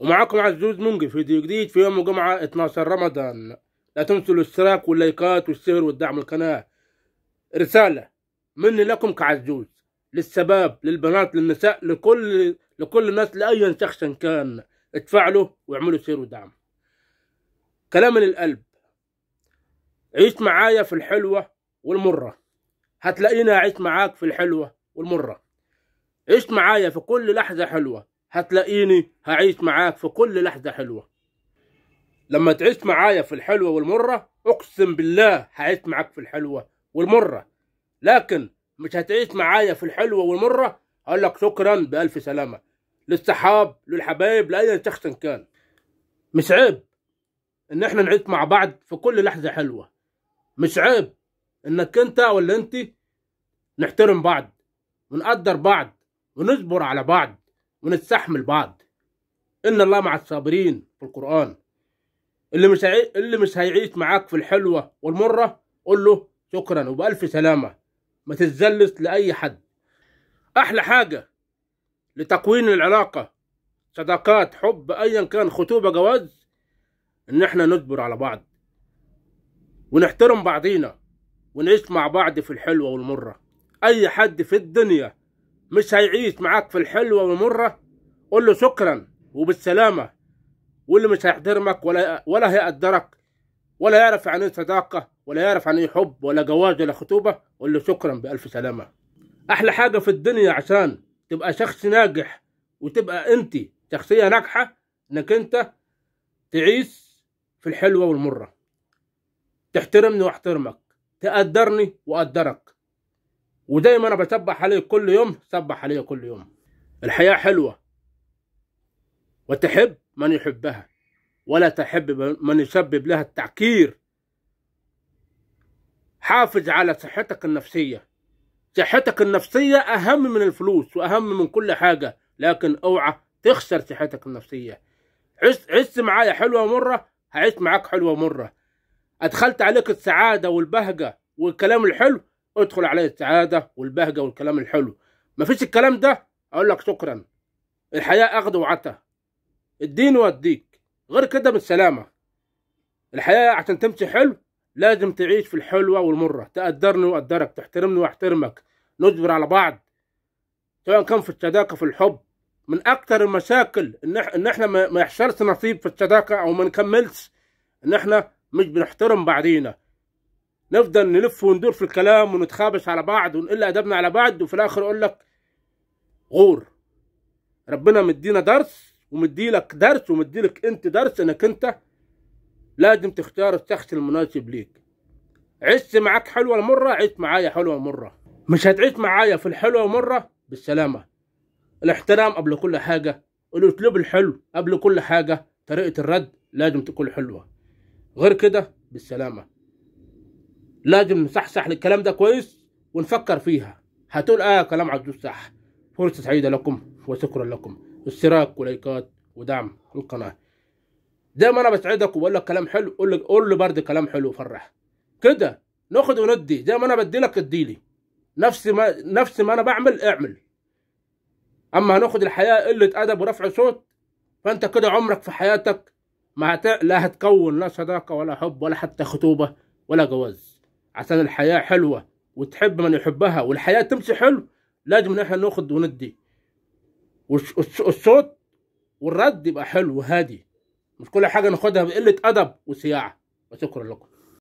ومعاكم عزوز منجي في فيديو جديد في يوم الجمعة 12 رمضان لا تنسوا الاشتراك واللايكات والشير والدعم القناة رسالة مني لكم كعزوز للشباب للبنات للنساء لكل لكل الناس لأي شخص كان اتفعلوا واعملوا شير ودعم كلام للقلب عيش معايا في الحلوة والمرة هتلاقينا عيش معاك في الحلوة والمرة عيش معايا في كل لحظة حلوة هتلاقيني هعيش معاك في كل لحظة حلوة لما تعيش معايا في الحلوة والمرة أقسم بالله هعيش معاك في الحلوة والمرة لكن مش هتعيش معايا في الحلوة والمرة أقول لك شكرا بألف سلامة للصحاب للحبايب لأي شخص كان مش عيب إن إحنا نعيش مع بعض في كل لحظة حلوة مش عيب إنك أنت ولا أنت نحترم بعض ونقدر بعض ونصبر على بعض ونستحمل بعض ان الله مع الصابرين في القران اللي مش هي... اللي مش هيعيش معاك في الحلوه والمره قول له شكرا وبالف سلامه ما تتزلس لاي حد احلى حاجه لتكوين العلاقه صداقات حب ايا كان خطوبه جواز ان احنا نصبر على بعض ونحترم بعضينا ونعيش مع بعض في الحلوه والمره اي حد في الدنيا مش هيعيش معاك في الحلوة والمرة قول له شكرا وبالسلامة واللي مش هيحترمك ولا ولا هيقدرك ولا يعرف عن ايه صداقة ولا يعرف عن ايه حب ولا جواز ولا خطوبة قول له شكرا بألف سلامة أحلى حاجة في الدنيا عشان تبقى شخص ناجح وتبقى أنت شخصية ناجحة إنك أنت تعيش في الحلوة والمرة تحترمني وأحترمك تقدرني وأقدرك ودايما انا بسبح عليه كل يوم سبح عليه كل يوم الحياه حلوه وتحب من يحبها ولا تحب من يسبب لها التعكير حافظ على صحتك النفسيه صحتك النفسيه اهم من الفلوس واهم من كل حاجه لكن اوعى تخسر صحتك النفسيه عشت معايا حلوه مره هعيش معاك حلوه مره ادخلت عليك السعاده والبهجه والكلام الحلو ادخل عليه السعاده والبهجه والكلام الحلو مفيش الكلام ده اقول لك شكرا الحياه اخد وعته الدين وديك غير كده بالسلامه الحياه عشان تمشي حلو لازم تعيش في الحلوه والمره تقدرني واقدرك تحترمني واحترمك نجبر على بعض سواء كان في الصداقه في الحب من اكتر المشاكل ان ان احنا ما يحصلش نصيب في الصداقه او ما نكملش ان احنا مش بنحترم بعضينا نفضل نلف وندور في الكلام ونتخابش على بعض ونقل ادبنا على بعض وفي الاخر اقول لك غور ربنا مدينا درس ومديلك درس ومديلك انت درس انك انت لازم تختار الشخص المناسب ليك عشت معاك حلوه مره عشت معايا حلوه مره مش هتعيش معايا في الحلوه مره بالسلامه الاحترام قبل كل حاجه الاسلوب الحلو قبل كل حاجه طريقه الرد لازم تكون حلوه غير كده بالسلامه لازم نصحصح الكلام ده كويس ونفكر فيها هتقول اه كلام عبد الصح فرصة سعيدة لكم وشكرا لكم اشتراك ولايكات ودعم القناة زي ما انا بسعدك وبقول لك كلام حلو قول لي قول لي برد كلام حلو وفرح كده ناخد وندي زي ما انا بدي ادي اديلي نفس ما نفس ما انا بعمل اعمل اما هناخد الحياه قله ادب ورفع صوت فانت كده عمرك في حياتك ما هت... لا هتكون لا صداقه ولا حب ولا حتى خطوبه ولا جواز عشان الحياة حلوة وتحب من يحبها والحياة تمشي حلو لازم نحن ناخد وندي والصوت والرد يبقى حلو وهادي مش كل حاجة ناخدها بقلة أدب وسياعة وشكرا لكم